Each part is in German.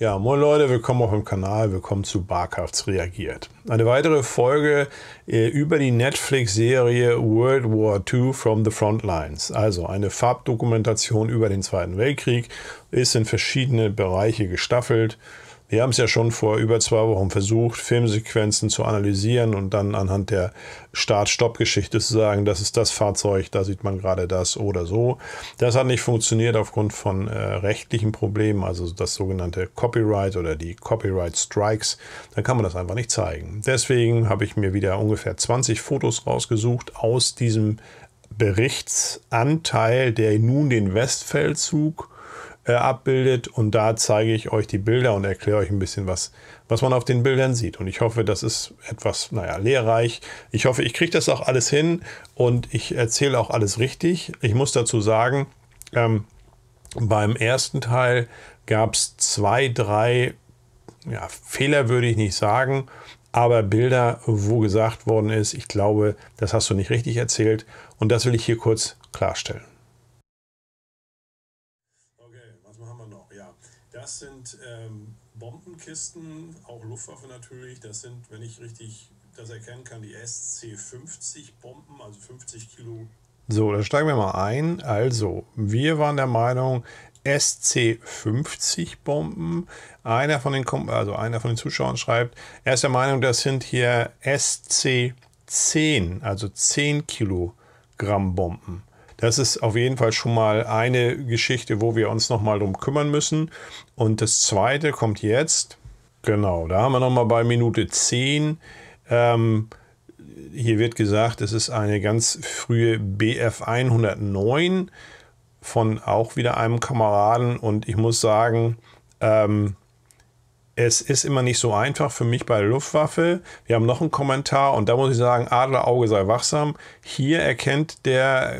Ja, moin Leute, willkommen auf dem Kanal, willkommen zu Barkrafts reagiert. Eine weitere Folge äh, über die Netflix-Serie World War II from the Frontlines, also eine Farbdokumentation über den Zweiten Weltkrieg, ist in verschiedene Bereiche gestaffelt wir haben es ja schon vor über zwei Wochen versucht, Filmsequenzen zu analysieren und dann anhand der Start-Stopp-Geschichte zu sagen, das ist das Fahrzeug, da sieht man gerade das oder so. Das hat nicht funktioniert aufgrund von äh, rechtlichen Problemen, also das sogenannte Copyright oder die Copyright Strikes. Dann kann man das einfach nicht zeigen. Deswegen habe ich mir wieder ungefähr 20 Fotos rausgesucht aus diesem Berichtsanteil, der nun den Westfeldzug äh, abbildet. Und da zeige ich euch die Bilder und erkläre euch ein bisschen was, was man auf den Bildern sieht. Und ich hoffe, das ist etwas, naja, lehrreich. Ich hoffe, ich kriege das auch alles hin und ich erzähle auch alles richtig. Ich muss dazu sagen, ähm, beim ersten Teil gab es zwei, drei ja, Fehler, würde ich nicht sagen, aber Bilder, wo gesagt worden ist, ich glaube, das hast du nicht richtig erzählt. Und das will ich hier kurz klarstellen. Das sind ähm, Bombenkisten, auch Luftwaffe natürlich. Das sind, wenn ich richtig das erkennen kann, die SC-50-Bomben, also 50 Kilo. So, da steigen wir mal ein. Also, wir waren der Meinung, SC-50-Bomben. Einer also einer von den Zuschauern schreibt, er ist der Meinung, das sind hier SC-10, also 10 Kilogramm Bomben. Das ist auf jeden Fall schon mal eine Geschichte, wo wir uns nochmal drum kümmern müssen. Und das zweite kommt jetzt. Genau, da haben wir nochmal bei Minute 10. Ähm, hier wird gesagt, es ist eine ganz frühe BF 109 von auch wieder einem Kameraden. Und ich muss sagen, ähm, es ist immer nicht so einfach für mich bei der Luftwaffe. Wir haben noch einen Kommentar und da muss ich sagen, Adlerauge sei wachsam. Hier erkennt der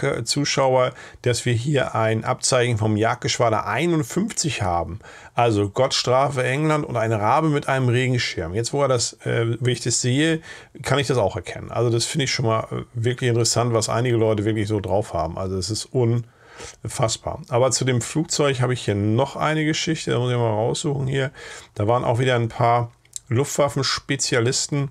äh, Zuschauer, dass wir hier ein Abzeichen vom Jagdgeschwader 51 haben. Also Gott strafe England und ein Rabe mit einem Regenschirm. Jetzt, wo er das, äh, wie ich das sehe, kann ich das auch erkennen. Also das finde ich schon mal äh, wirklich interessant, was einige Leute wirklich so drauf haben. Also es ist un fassbar. Aber zu dem Flugzeug habe ich hier noch eine Geschichte, da muss ich mal raussuchen hier. Da waren auch wieder ein paar Luftwaffenspezialisten,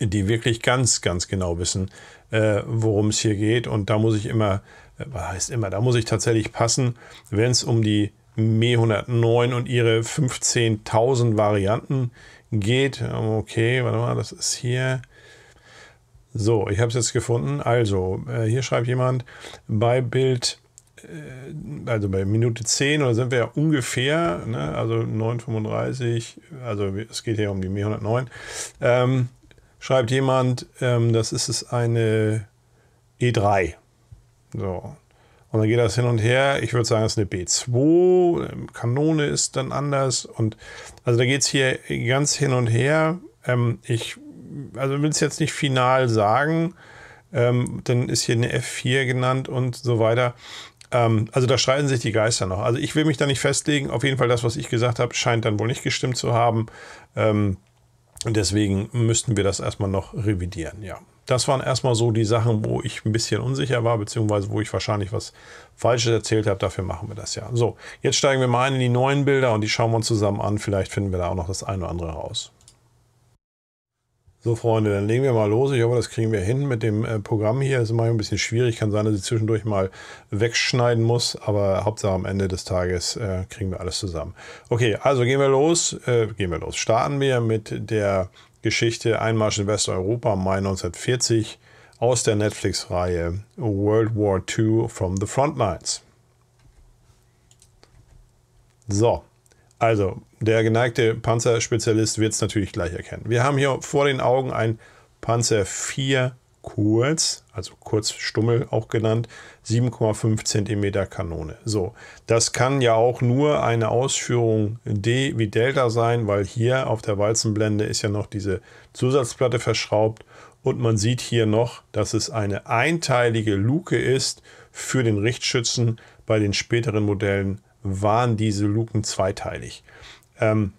die wirklich ganz, ganz genau wissen, äh, worum es hier geht. Und da muss ich immer, äh, was heißt immer, da muss ich tatsächlich passen, wenn es um die Me 109 und ihre 15.000 Varianten geht. Okay, warte mal, das ist hier. So, ich habe es jetzt gefunden. Also, äh, hier schreibt jemand bei Bild, äh, also bei Minute 10 oder sind wir ja ungefähr, ne, also 9,35, also es geht hier um die Me 109, ähm, schreibt jemand, ähm, das ist es eine E3. So. Und dann geht das hin und her. Ich würde sagen, es ist eine B2. Ähm, Kanone ist dann anders. Und also da geht es hier ganz hin und her. Ähm, ich also will es jetzt nicht final sagen, ähm, dann ist hier eine F4 genannt und so weiter. Ähm, also da streiten sich die Geister noch. Also ich will mich da nicht festlegen. Auf jeden Fall das, was ich gesagt habe, scheint dann wohl nicht gestimmt zu haben. Ähm, und deswegen müssten wir das erstmal noch revidieren, ja. Das waren erstmal so die Sachen, wo ich ein bisschen unsicher war, beziehungsweise wo ich wahrscheinlich was Falsches erzählt habe. Dafür machen wir das ja. So, jetzt steigen wir mal ein in die neuen Bilder und die schauen wir uns zusammen an. Vielleicht finden wir da auch noch das eine oder andere raus. So, Freunde, dann legen wir mal los. Ich hoffe, das kriegen wir hin mit dem äh, Programm hier. Ist immer ein bisschen schwierig. Kann sein, dass ich zwischendurch mal wegschneiden muss, aber Hauptsache am Ende des Tages äh, kriegen wir alles zusammen. Okay, also gehen wir los. Äh, gehen wir los. Starten wir mit der Geschichte Einmarsch in Westeuropa Mai 1940 aus der Netflix-Reihe World War II from the Frontlines. So, also der geneigte Panzerspezialist wird es natürlich gleich erkennen. Wir haben hier vor den Augen ein Panzer 4 kurz, also kurz Stummel auch genannt, 7,5 cm Kanone. So, das kann ja auch nur eine Ausführung D wie Delta sein, weil hier auf der Walzenblende ist ja noch diese Zusatzplatte verschraubt und man sieht hier noch, dass es eine einteilige Luke ist für den Richtschützen. Bei den späteren Modellen waren diese Luken zweiteilig. Ähm,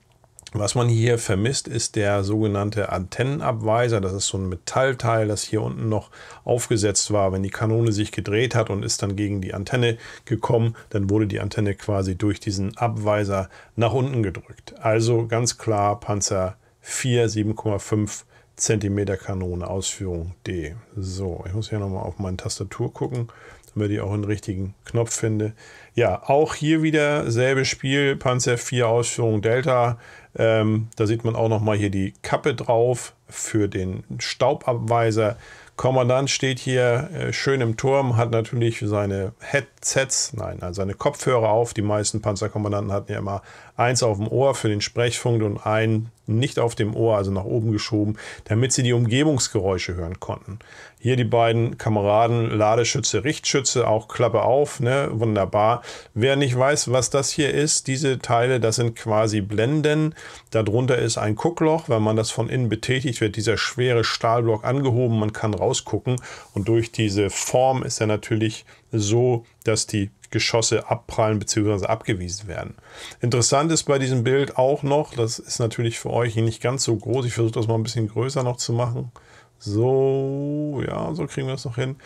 was man hier vermisst, ist der sogenannte Antennenabweiser. Das ist so ein Metallteil, das hier unten noch aufgesetzt war. Wenn die Kanone sich gedreht hat und ist dann gegen die Antenne gekommen, dann wurde die Antenne quasi durch diesen Abweiser nach unten gedrückt. Also ganz klar Panzer 4 7,5 cm Kanone, Ausführung D. So, ich muss hier nochmal auf meine Tastatur gucken damit ich auch einen richtigen Knopf finde. Ja, auch hier wieder selbe Spiel, Panzer 4 Ausführung Delta. Ähm, da sieht man auch nochmal hier die Kappe drauf für den Staubabweiser. Kommandant steht hier äh, schön im Turm, hat natürlich seine Headsets, nein, also seine Kopfhörer auf. Die meisten Panzerkommandanten hatten ja immer eins auf dem Ohr für den Sprechfunk und ein nicht auf dem Ohr, also nach oben geschoben, damit sie die Umgebungsgeräusche hören konnten. Hier die beiden Kameraden, Ladeschütze, Richtschütze, auch Klappe auf, ne? wunderbar. Wer nicht weiß, was das hier ist, diese Teile, das sind quasi Blenden. Darunter ist ein Guckloch, wenn man das von innen betätigt, wird dieser schwere Stahlblock angehoben, man kann rausgucken und durch diese Form ist er natürlich so, dass die Geschosse abprallen bzw. abgewiesen werden. Interessant ist bei diesem Bild auch noch, das ist natürlich für euch nicht ganz so groß, ich versuche das mal ein bisschen größer noch zu machen. So, ja, so kriegen wir das noch hin.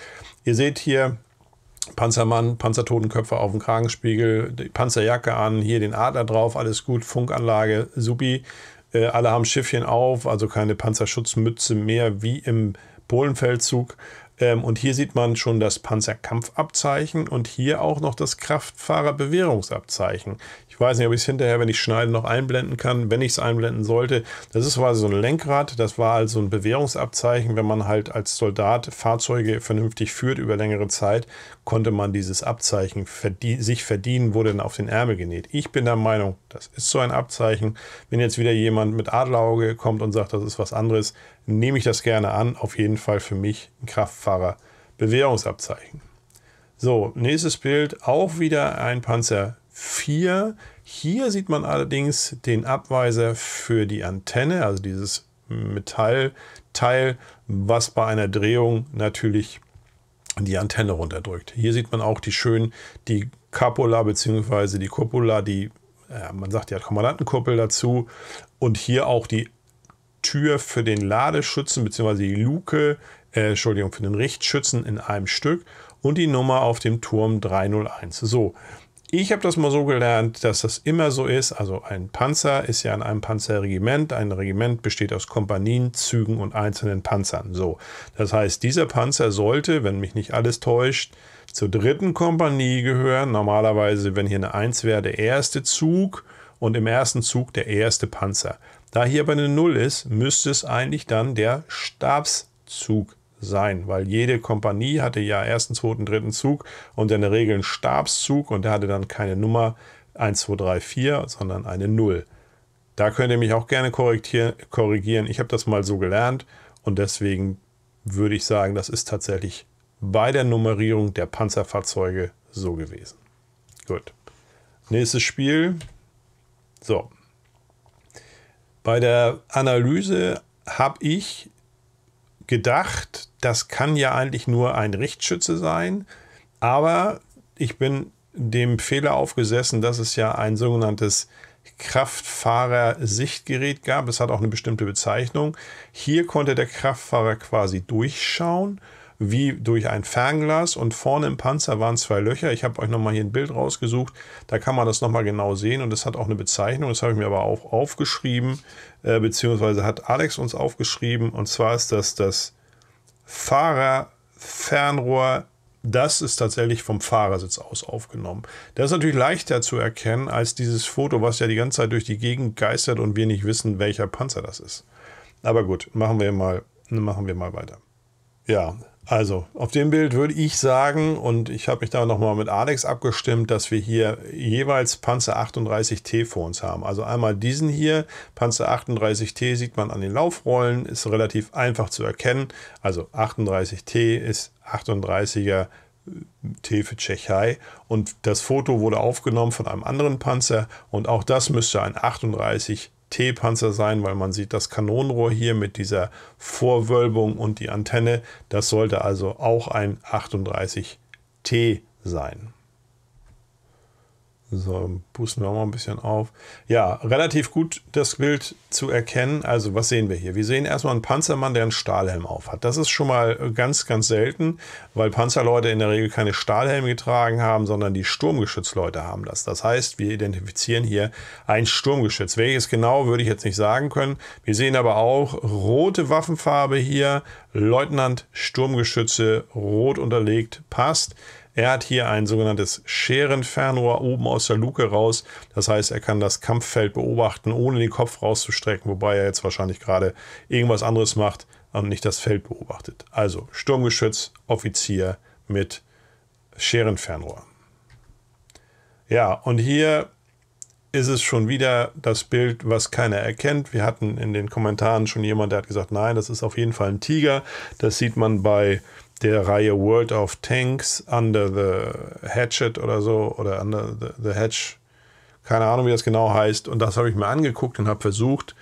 Ihr seht hier Panzermann, Panzertotenköpfe auf dem Kragenspiegel, die Panzerjacke an, hier den Adler drauf, alles gut, Funkanlage, supi. Äh, alle haben Schiffchen auf, also keine Panzerschutzmütze mehr wie im Polenfeldzug. Ähm, und hier sieht man schon das Panzerkampfabzeichen und hier auch noch das Kraftfahrerbewährungsabzeichen. Ich weiß nicht, ob ich es hinterher, wenn ich schneide, noch einblenden kann. Wenn ich es einblenden sollte, das ist quasi so ein Lenkrad. Das war also ein Bewährungsabzeichen, wenn man halt als Soldat Fahrzeuge vernünftig führt über längere Zeit konnte man dieses Abzeichen verdien sich verdienen, wurde dann auf den Ärmel genäht. Ich bin der Meinung, das ist so ein Abzeichen. Wenn jetzt wieder jemand mit Adlerauge kommt und sagt, das ist was anderes, nehme ich das gerne an. Auf jeden Fall für mich ein Kraftfahrer Bewährungsabzeichen. So, nächstes Bild, auch wieder ein Panzer 4. Hier sieht man allerdings den Abweiser für die Antenne, also dieses Metallteil, was bei einer Drehung natürlich die Antenne runterdrückt. Hier sieht man auch die schön die Cupula bzw. die Cupula, die ja, man sagt ja Kommandantenkuppel dazu und hier auch die Tür für den Ladeschützen bzw. die Luke, äh, Entschuldigung, für den Richtschützen in einem Stück und die Nummer auf dem Turm 301. So, ich habe das mal so gelernt, dass das immer so ist. Also ein Panzer ist ja in einem Panzerregiment. Ein Regiment besteht aus Kompanien, Zügen und einzelnen Panzern. So, das heißt, dieser Panzer sollte, wenn mich nicht alles täuscht, zur dritten Kompanie gehören. Normalerweise, wenn hier eine 1 wäre, der erste Zug und im ersten Zug der erste Panzer. Da hier aber eine 0 ist, müsste es eigentlich dann der Stabszug sein, weil jede Kompanie hatte ja ersten, zweiten, dritten Zug und in der Regel einen Stabszug und der hatte dann keine Nummer 1, 2, 3, 4, sondern eine 0. Da könnt ihr mich auch gerne korrigieren. Ich habe das mal so gelernt und deswegen würde ich sagen, das ist tatsächlich bei der Nummerierung der Panzerfahrzeuge so gewesen. Gut. Nächstes Spiel. So. Bei der Analyse habe ich gedacht, das kann ja eigentlich nur ein Richtschütze sein, aber ich bin dem Fehler aufgesessen, dass es ja ein sogenanntes Kraftfahrer-Sichtgerät gab. Es hat auch eine bestimmte Bezeichnung. Hier konnte der Kraftfahrer quasi durchschauen wie durch ein Fernglas und vorne im Panzer waren zwei Löcher. Ich habe euch nochmal hier ein Bild rausgesucht, da kann man das nochmal genau sehen und das hat auch eine Bezeichnung, das habe ich mir aber auch aufgeschrieben, äh, beziehungsweise hat Alex uns aufgeschrieben und zwar ist das das Fahrerfernrohr das ist tatsächlich vom Fahrersitz aus aufgenommen. Das ist natürlich leichter zu erkennen als dieses Foto, was ja die ganze Zeit durch die Gegend geistert und wir nicht wissen, welcher Panzer das ist. Aber gut, machen wir mal, machen wir mal weiter. Ja, also, auf dem Bild würde ich sagen, und ich habe mich da nochmal mit Alex abgestimmt, dass wir hier jeweils Panzer 38T vor uns haben. Also einmal diesen hier, Panzer 38T sieht man an den Laufrollen, ist relativ einfach zu erkennen. Also 38T ist 38er T für Tschechei. Und das Foto wurde aufgenommen von einem anderen Panzer und auch das müsste ein 38 T-Panzer sein, weil man sieht das Kanonenrohr hier mit dieser Vorwölbung und die Antenne. Das sollte also auch ein 38T sein. So, pusten wir mal ein bisschen auf. Ja, relativ gut das Bild zu erkennen. Also, was sehen wir hier? Wir sehen erstmal einen Panzermann, der einen Stahlhelm aufhat. Das ist schon mal äh, ganz, ganz selten, weil Panzerleute in der Regel keine Stahlhelme getragen haben, sondern die Sturmgeschützleute haben das. Das heißt, wir identifizieren hier ein Sturmgeschütz. Welches genau, würde ich jetzt nicht sagen können. Wir sehen aber auch rote Waffenfarbe hier. Leutnant, Sturmgeschütze, rot unterlegt, passt. Er hat hier ein sogenanntes Scherenfernrohr oben aus der Luke raus. Das heißt, er kann das Kampffeld beobachten, ohne den Kopf rauszustrecken, wobei er jetzt wahrscheinlich gerade irgendwas anderes macht und nicht das Feld beobachtet. Also Sturmgeschütz, Offizier mit Scherenfernrohr. Ja, und hier ist es schon wieder das Bild, was keiner erkennt. Wir hatten in den Kommentaren schon jemand, der hat gesagt, nein, das ist auf jeden Fall ein Tiger. Das sieht man bei der Reihe World of Tanks, Under the Hatchet oder so, oder Under the, the Hatch. Keine Ahnung, wie das genau heißt. Und das habe ich mir angeguckt und habe versucht,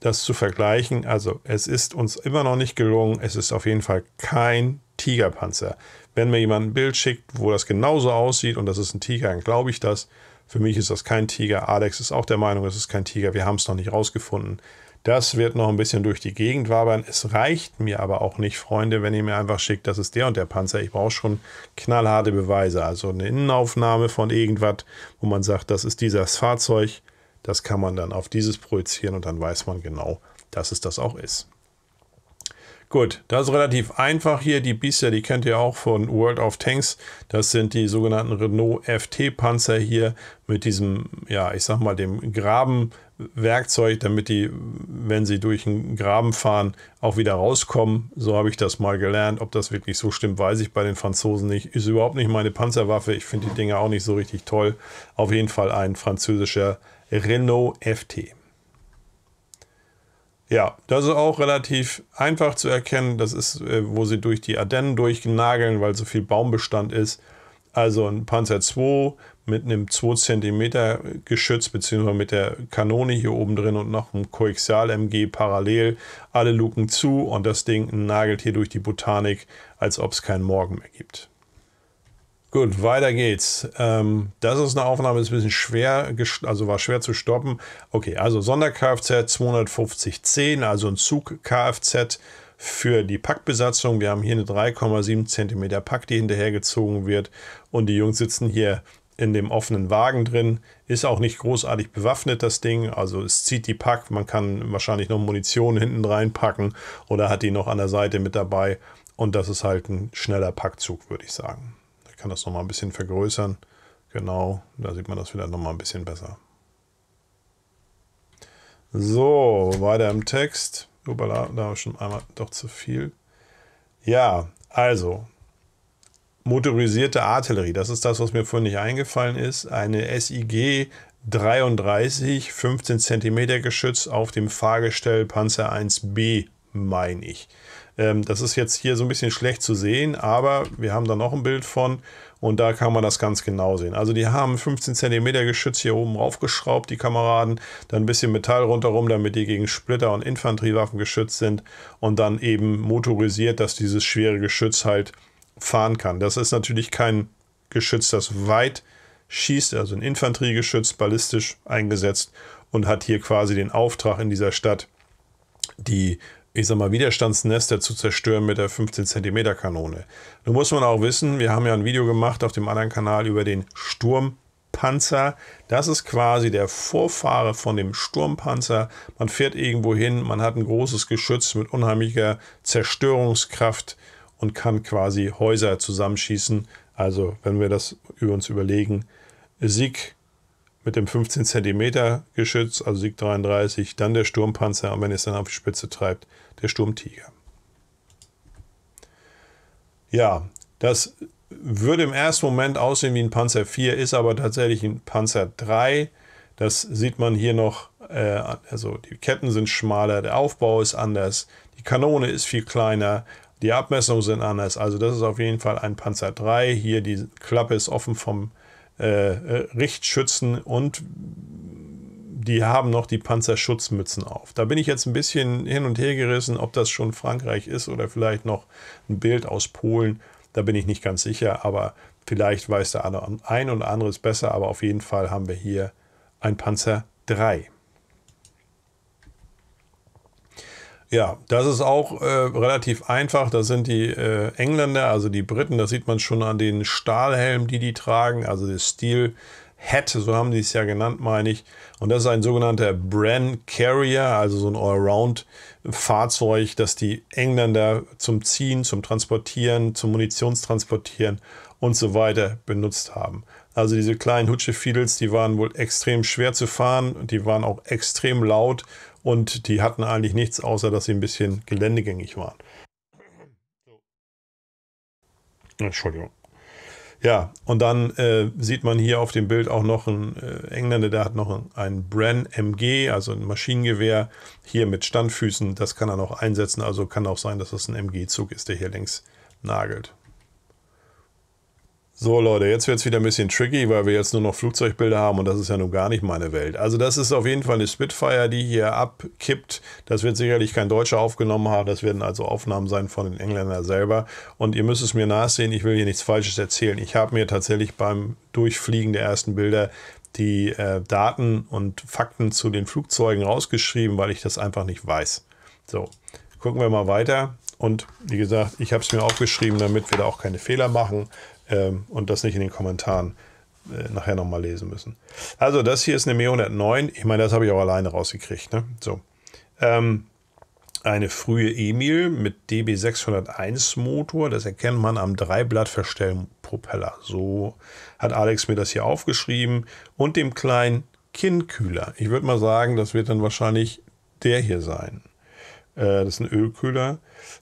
das zu vergleichen. Also es ist uns immer noch nicht gelungen. Es ist auf jeden Fall kein Tigerpanzer. Wenn mir jemand ein Bild schickt, wo das genauso aussieht und das ist ein Tiger, dann glaube ich das. Für mich ist das kein Tiger. Alex ist auch der Meinung, es ist kein Tiger. Wir haben es noch nicht rausgefunden. Das wird noch ein bisschen durch die Gegend wabern. Es reicht mir aber auch nicht, Freunde, wenn ihr mir einfach schickt, das ist der und der Panzer. Ich brauche schon knallharte Beweise. Also eine Innenaufnahme von irgendwas, wo man sagt, das ist dieses Fahrzeug. Das kann man dann auf dieses projizieren und dann weiß man genau, dass es das auch ist. Gut, das ist relativ einfach hier. Die Biester, die kennt ihr auch von World of Tanks. Das sind die sogenannten Renault FT-Panzer hier mit diesem, ja, ich sag mal, dem Graben Werkzeug, damit die, wenn sie durch einen Graben fahren, auch wieder rauskommen. So habe ich das mal gelernt. Ob das wirklich so stimmt, weiß ich bei den Franzosen nicht. Ist überhaupt nicht meine Panzerwaffe. Ich finde die Dinger auch nicht so richtig toll. Auf jeden Fall ein französischer Renault FT. Ja, das ist auch relativ einfach zu erkennen. Das ist, äh, wo sie durch die Ardennen durchnageln, weil so viel Baumbestand ist. Also ein Panzer II mit einem 2 cm Geschütz beziehungsweise mit der Kanone hier oben drin und noch einem Koaxial-MG parallel alle Luken zu und das Ding nagelt hier durch die Botanik, als ob es keinen Morgen mehr gibt. Gut, weiter geht's. Ähm, das ist eine Aufnahme, ist ein bisschen schwer, also war schwer zu stoppen. Okay, also Sonder-Kfz 250-10, also ein Zug-Kfz für die Packbesatzung. Wir haben hier eine 3,7 cm Pack, die hinterhergezogen wird und die Jungs sitzen hier in dem offenen Wagen drin. Ist auch nicht großartig bewaffnet, das Ding. Also es zieht die Pack. Man kann wahrscheinlich noch Munition hinten reinpacken oder hat die noch an der Seite mit dabei. Und das ist halt ein schneller Packzug, würde ich sagen. Ich kann das nochmal ein bisschen vergrößern. Genau, da sieht man das wieder nochmal ein bisschen besser. So, weiter im Text. Upala, da habe ich schon einmal doch zu viel. Ja, also, motorisierte Artillerie. Das ist das, was mir vorhin nicht eingefallen ist. Eine SIG 33, 15 cm Geschütz auf dem Fahrgestell Panzer 1B, meine ich. Ähm, das ist jetzt hier so ein bisschen schlecht zu sehen, aber wir haben da noch ein Bild von und da kann man das ganz genau sehen. Also die haben 15 cm Geschütz hier oben raufgeschraubt, die Kameraden, dann ein bisschen Metall rundherum, damit die gegen Splitter und Infanteriewaffen geschützt sind und dann eben motorisiert, dass dieses schwere Geschütz halt fahren kann. Das ist natürlich kein Geschütz, das weit schießt, also ein Infanteriegeschütz, ballistisch eingesetzt und hat hier quasi den Auftrag in dieser Stadt, die, ich sag mal, Widerstandsnester zu zerstören mit der 15 Zentimeter Kanone. Nun muss man auch wissen, wir haben ja ein Video gemacht auf dem anderen Kanal über den Sturm Panzer. Das ist quasi der Vorfahre von dem Sturmpanzer. Man fährt irgendwo hin, man hat ein großes Geschütz mit unheimlicher Zerstörungskraft und kann quasi Häuser zusammenschießen. Also wenn wir das über uns überlegen, Sieg mit dem 15 cm Geschütz, also Sieg 33, dann der Sturmpanzer und wenn es dann auf die Spitze treibt, der Sturmtiger. Ja, das würde im ersten Moment aussehen wie ein Panzer 4, ist aber tatsächlich ein Panzer 3. Das sieht man hier noch. Äh, also die Ketten sind schmaler, der Aufbau ist anders, die Kanone ist viel kleiner. Die Abmessungen sind anders. Also das ist auf jeden Fall ein Panzer 3. Hier die Klappe ist offen vom äh, äh, Richtschützen und die haben noch die Panzerschutzmützen auf. Da bin ich jetzt ein bisschen hin und her gerissen, ob das schon Frankreich ist oder vielleicht noch ein Bild aus Polen. Da bin ich nicht ganz sicher, aber vielleicht weiß der eine oder andere es besser. Aber auf jeden Fall haben wir hier ein Panzer 3. Ja, das ist auch äh, relativ einfach. Das sind die äh, Engländer, also die Briten. Das sieht man schon an den Stahlhelmen, die die tragen. Also das Steel Hat, so haben die es ja genannt, meine ich. Und das ist ein sogenannter Bran Carrier, also so ein Allround-Fahrzeug, das die Engländer zum Ziehen, zum Transportieren, zum Munitionstransportieren und so weiter benutzt haben. Also diese kleinen Hutschefiedels, die waren wohl extrem schwer zu fahren, die waren auch extrem laut und die hatten eigentlich nichts, außer dass sie ein bisschen geländegängig waren. Entschuldigung. Ja, und dann äh, sieht man hier auf dem Bild auch noch einen äh, Engländer, der hat noch ein, ein Bren MG, also ein Maschinengewehr, hier mit Standfüßen. Das kann er noch einsetzen, also kann auch sein, dass das ein MG-Zug ist, der hier längs nagelt. So Leute, jetzt wird es wieder ein bisschen tricky, weil wir jetzt nur noch Flugzeugbilder haben und das ist ja nun gar nicht meine Welt. Also das ist auf jeden Fall eine Spitfire, die hier abkippt. Das wird sicherlich kein Deutscher aufgenommen haben, das werden also Aufnahmen sein von den Engländern selber. Und ihr müsst es mir nachsehen, ich will hier nichts Falsches erzählen. Ich habe mir tatsächlich beim Durchfliegen der ersten Bilder die äh, Daten und Fakten zu den Flugzeugen rausgeschrieben, weil ich das einfach nicht weiß. So, gucken wir mal weiter. Und wie gesagt, ich habe es mir aufgeschrieben, damit wir da auch keine Fehler machen ähm, und das nicht in den Kommentaren äh, nachher nochmal lesen müssen. Also das hier ist eine Mio 109. Ich meine, das habe ich auch alleine rausgekriegt. Ne? So. Ähm, eine frühe Emil mit DB601 Motor. Das erkennt man am Dreiblattverstellpropeller. So hat Alex mir das hier aufgeschrieben. Und dem kleinen Kinnkühler. Ich würde mal sagen, das wird dann wahrscheinlich der hier sein. Äh, das ist ein Ölkühler.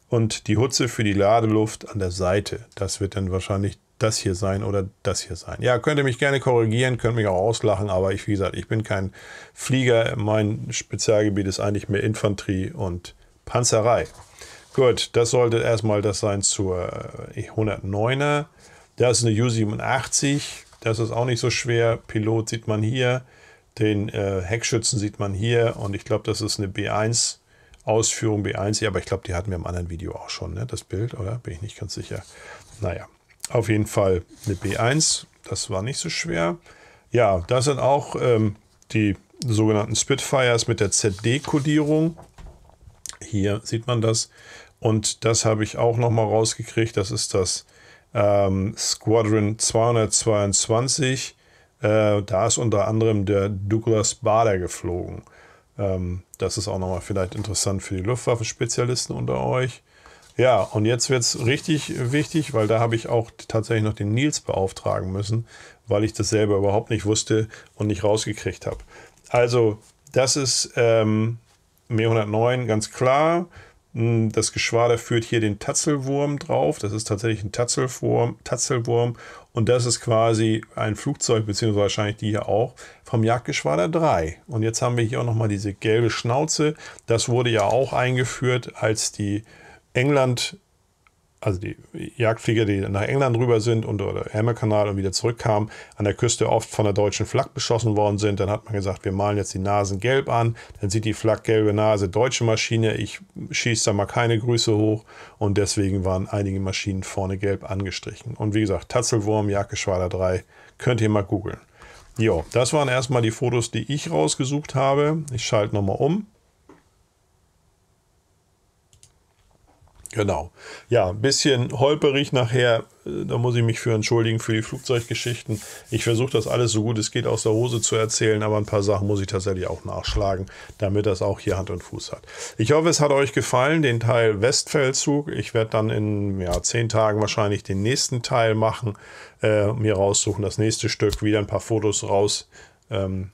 Und die Hutze für die Ladeluft an der Seite. Das wird dann wahrscheinlich das hier sein oder das hier sein. Ja, könnt ihr mich gerne korrigieren, könnt mich auch auslachen, aber ich, wie gesagt, ich bin kein Flieger. Mein Spezialgebiet ist eigentlich mehr Infanterie und Panzerei. Gut, das sollte erstmal das sein zur 109er. Äh, das ist eine U87. Das ist auch nicht so schwer. Pilot sieht man hier. Den äh, Heckschützen sieht man hier. Und ich glaube, das ist eine B1. Ausführung B1, aber ich glaube, die hatten wir im anderen Video auch schon, ne? das Bild, oder? Bin ich nicht ganz sicher. Naja, auf jeden Fall eine B1, das war nicht so schwer. Ja, da sind auch ähm, die sogenannten Spitfires mit der ZD-Kodierung. Hier sieht man das. Und das habe ich auch nochmal rausgekriegt. Das ist das ähm, Squadron 222. Äh, da ist unter anderem der Douglas Bader geflogen. Ähm, das ist auch nochmal vielleicht interessant für die Luftwaffenspezialisten unter euch. Ja, und jetzt wird es richtig wichtig, weil da habe ich auch tatsächlich noch den Nils beauftragen müssen, weil ich das selber überhaupt nicht wusste und nicht rausgekriegt habe. Also, das ist ähm, Me 109 ganz klar. Hm, das Geschwader führt hier den Tatzelwurm drauf. Das ist tatsächlich ein Tatzelwurm, Tatzelwurm. Und das ist quasi ein Flugzeug, beziehungsweise wahrscheinlich die hier auch, vom Jagdgeschwader 3. Und jetzt haben wir hier auch nochmal diese gelbe Schnauze. Das wurde ja auch eingeführt, als die England, also die Jagdflieger, die nach England rüber sind und oder Ärmelkanal und wieder zurückkamen, an der Küste oft von der deutschen Flak beschossen worden sind. Dann hat man gesagt, wir malen jetzt die Nasen gelb an. Dann sieht die Flak gelbe Nase, deutsche Maschine. Ich schieße da mal keine Grüße hoch. Und deswegen waren einige Maschinen vorne gelb angestrichen. Und wie gesagt, Tatzelwurm, Jagdgeschwader 3, könnt ihr mal googeln. Jo, das waren erstmal die Fotos, die ich rausgesucht habe. Ich schalte nochmal um. Genau. Ja, ein bisschen holperig nachher. Äh, da muss ich mich für entschuldigen für die Flugzeuggeschichten. Ich versuche das alles so gut es geht aus der Hose zu erzählen, aber ein paar Sachen muss ich tatsächlich auch nachschlagen, damit das auch hier Hand und Fuß hat. Ich hoffe, es hat euch gefallen, den Teil Westfeldzug. Ich werde dann in ja, zehn Tagen wahrscheinlich den nächsten Teil machen, äh, mir raussuchen, das nächste Stück, wieder ein paar Fotos raus. Ähm,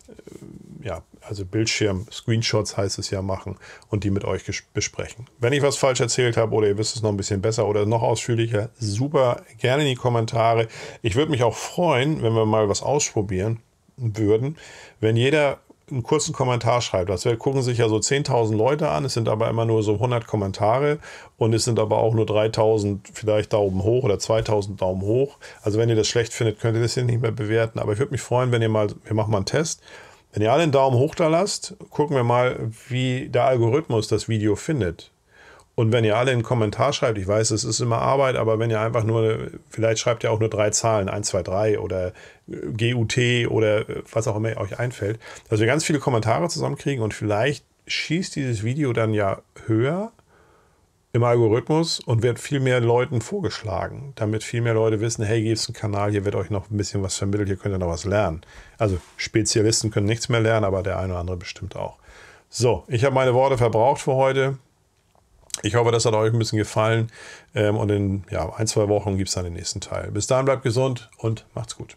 ja, also Bildschirm-Screenshots heißt es ja machen und die mit euch besprechen. Wenn ich was falsch erzählt habe oder ihr wisst es noch ein bisschen besser oder noch ausführlicher, super gerne in die Kommentare. Ich würde mich auch freuen, wenn wir mal was ausprobieren würden, wenn jeder einen kurzen Kommentar schreibt. Das also gucken sich ja so 10.000 Leute an, es sind aber immer nur so 100 Kommentare und es sind aber auch nur 3.000 vielleicht Daumen hoch oder 2.000 Daumen hoch. Also wenn ihr das schlecht findet, könnt ihr das hier nicht mehr bewerten. Aber ich würde mich freuen, wenn ihr mal, wir machen mal einen Test wenn ihr alle einen Daumen hoch da lasst, gucken wir mal, wie der Algorithmus das Video findet. Und wenn ihr alle einen Kommentar schreibt, ich weiß, es ist immer Arbeit, aber wenn ihr einfach nur, vielleicht schreibt ihr auch nur drei Zahlen, 1, 2, 3 oder äh, GUT oder äh, was auch immer euch einfällt, dass wir ganz viele Kommentare zusammenkriegen und vielleicht schießt dieses Video dann ja höher im Algorithmus und wird viel mehr Leuten vorgeschlagen, damit viel mehr Leute wissen, hey, gibt es einen Kanal, hier wird euch noch ein bisschen was vermittelt, hier könnt ihr noch was lernen. Also Spezialisten können nichts mehr lernen, aber der eine oder andere bestimmt auch. So, ich habe meine Worte verbraucht für heute. Ich hoffe, das hat euch ein bisschen gefallen ähm, und in ja, ein, zwei Wochen gibt es dann den nächsten Teil. Bis dahin bleibt gesund und macht's gut.